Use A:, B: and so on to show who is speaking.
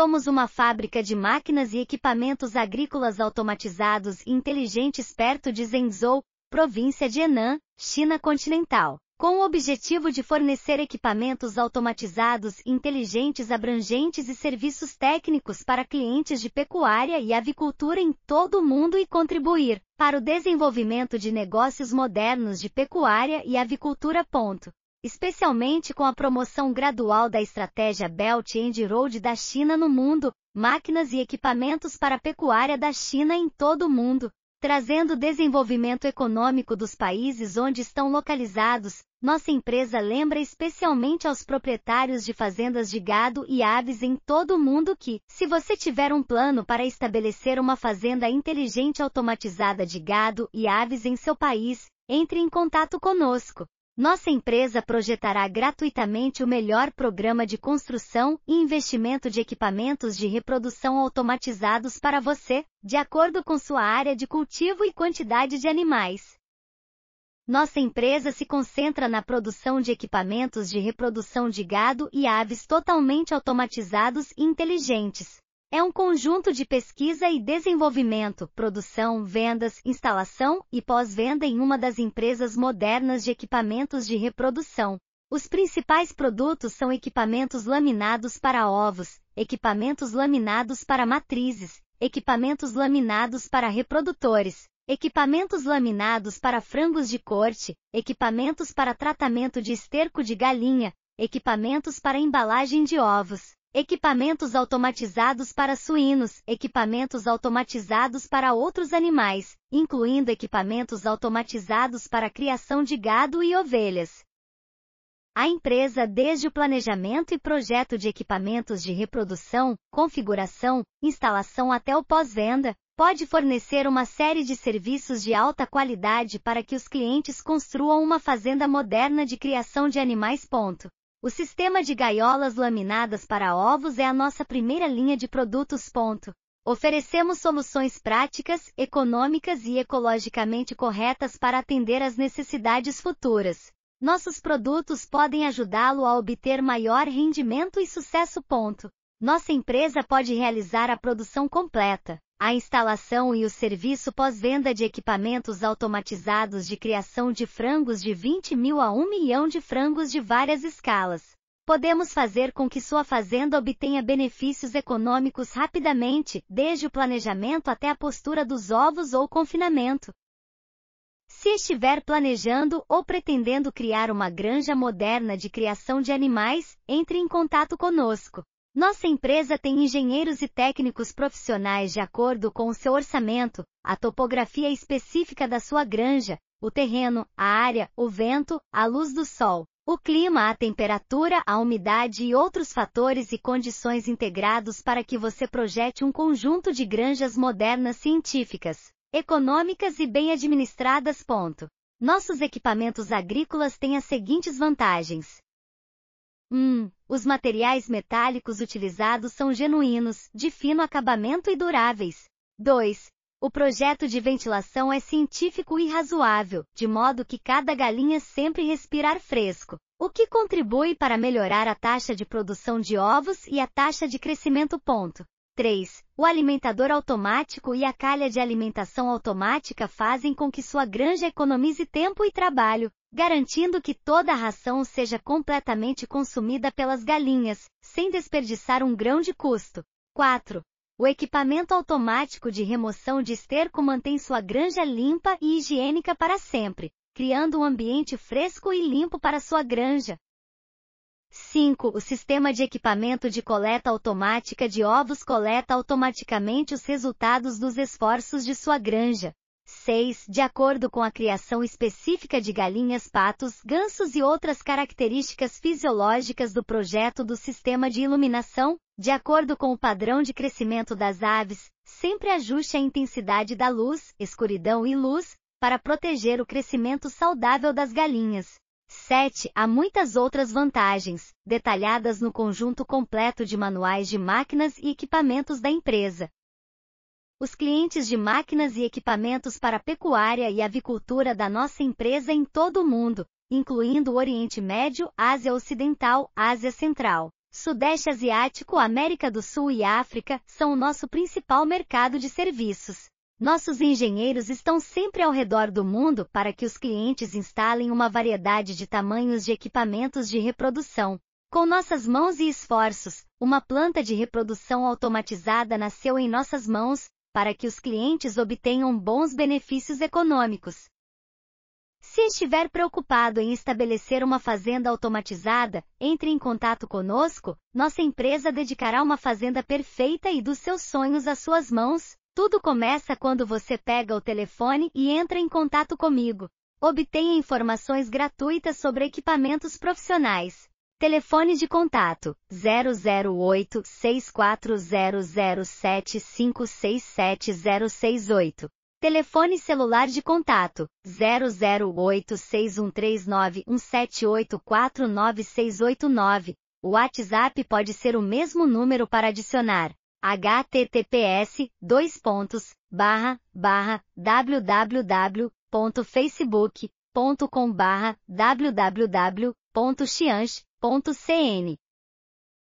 A: Somos uma fábrica de máquinas e equipamentos agrícolas automatizados e inteligentes perto de Zhengzhou, província de Henan, China continental, com o objetivo de fornecer equipamentos automatizados inteligentes abrangentes e serviços técnicos para clientes de pecuária e avicultura em todo o mundo e contribuir para o desenvolvimento de negócios modernos de pecuária e avicultura. Ponto especialmente com a promoção gradual da estratégia Belt and Road da China no mundo, máquinas e equipamentos para a pecuária da China em todo o mundo, trazendo desenvolvimento econômico dos países onde estão localizados. Nossa empresa lembra especialmente aos proprietários de fazendas de gado e aves em todo o mundo que, se você tiver um plano para estabelecer uma fazenda inteligente automatizada de gado e aves em seu país, entre em contato conosco. Nossa empresa projetará gratuitamente o melhor programa de construção e investimento de equipamentos de reprodução automatizados para você, de acordo com sua área de cultivo e quantidade de animais. Nossa empresa se concentra na produção de equipamentos de reprodução de gado e aves totalmente automatizados e inteligentes, é um conjunto de pesquisa e desenvolvimento, produção, vendas, instalação e pós-venda em uma das empresas modernas de equipamentos de reprodução. Os principais produtos são equipamentos laminados para ovos, equipamentos laminados para matrizes, equipamentos laminados para reprodutores, equipamentos laminados para frangos de corte, equipamentos para tratamento de esterco de galinha, equipamentos para embalagem de ovos. Equipamentos automatizados para suínos, equipamentos automatizados para outros animais, incluindo equipamentos automatizados para criação de gado e ovelhas. A empresa, desde o planejamento e projeto de equipamentos de reprodução, configuração, instalação até o pós-venda, pode fornecer uma série de serviços de alta qualidade para que os clientes construam uma fazenda moderna de criação de animais. Ponto. O sistema de gaiolas laminadas para ovos é a nossa primeira linha de produtos. Ponto. Oferecemos soluções práticas, econômicas e ecologicamente corretas para atender às necessidades futuras. Nossos produtos podem ajudá-lo a obter maior rendimento e sucesso. Ponto. Nossa empresa pode realizar a produção completa a instalação e o serviço pós-venda de equipamentos automatizados de criação de frangos de 20 mil a 1 milhão de frangos de várias escalas. Podemos fazer com que sua fazenda obtenha benefícios econômicos rapidamente, desde o planejamento até a postura dos ovos ou confinamento. Se estiver planejando ou pretendendo criar uma granja moderna de criação de animais, entre em contato conosco. Nossa empresa tem engenheiros e técnicos profissionais de acordo com o seu orçamento, a topografia específica da sua granja, o terreno, a área, o vento, a luz do sol, o clima, a temperatura, a umidade e outros fatores e condições integrados para que você projete um conjunto de granjas modernas científicas, econômicas e bem administradas. Ponto. Nossos equipamentos agrícolas têm as seguintes vantagens. Hum, os materiais metálicos utilizados são genuínos, de fino acabamento e duráveis. 2. O projeto de ventilação é científico e razoável, de modo que cada galinha sempre respirar fresco, o que contribui para melhorar a taxa de produção de ovos e a taxa de crescimento. Ponto. 3. O alimentador automático e a calha de alimentação automática fazem com que sua granja economize tempo e trabalho garantindo que toda a ração seja completamente consumida pelas galinhas, sem desperdiçar um grão de custo. 4. O equipamento automático de remoção de esterco mantém sua granja limpa e higiênica para sempre, criando um ambiente fresco e limpo para sua granja. 5. O sistema de equipamento de coleta automática de ovos coleta automaticamente os resultados dos esforços de sua granja, 6, de acordo com a criação específica de galinhas, patos, gansos e outras características fisiológicas do projeto do sistema de iluminação, de acordo com o padrão de crescimento das aves, sempre ajuste a intensidade da luz, escuridão e luz, para proteger o crescimento saudável das galinhas. 7. Há muitas outras vantagens, detalhadas no conjunto completo de manuais de máquinas e equipamentos da empresa. Os clientes de máquinas e equipamentos para pecuária e avicultura da nossa empresa em todo o mundo, incluindo o Oriente Médio, Ásia Ocidental, Ásia Central, Sudeste Asiático, América do Sul e África, são o nosso principal mercado de serviços. Nossos engenheiros estão sempre ao redor do mundo para que os clientes instalem uma variedade de tamanhos de equipamentos de reprodução. Com nossas mãos e esforços, uma planta de reprodução automatizada nasceu em nossas mãos, para que os clientes obtenham bons benefícios econômicos. Se estiver preocupado em estabelecer uma fazenda automatizada, entre em contato conosco, nossa empresa dedicará uma fazenda perfeita e dos seus sonhos às suas mãos. Tudo começa quando você pega o telefone e entra em contato comigo. Obtenha informações gratuitas sobre equipamentos profissionais. Telefone de contato: 008-6400756768. Telefone celular de contato: 008 6139 008613917849689. O WhatsApp pode ser o mesmo número para adicionar. https dois pontos barra barra www.facebook.com barra www.chianche cn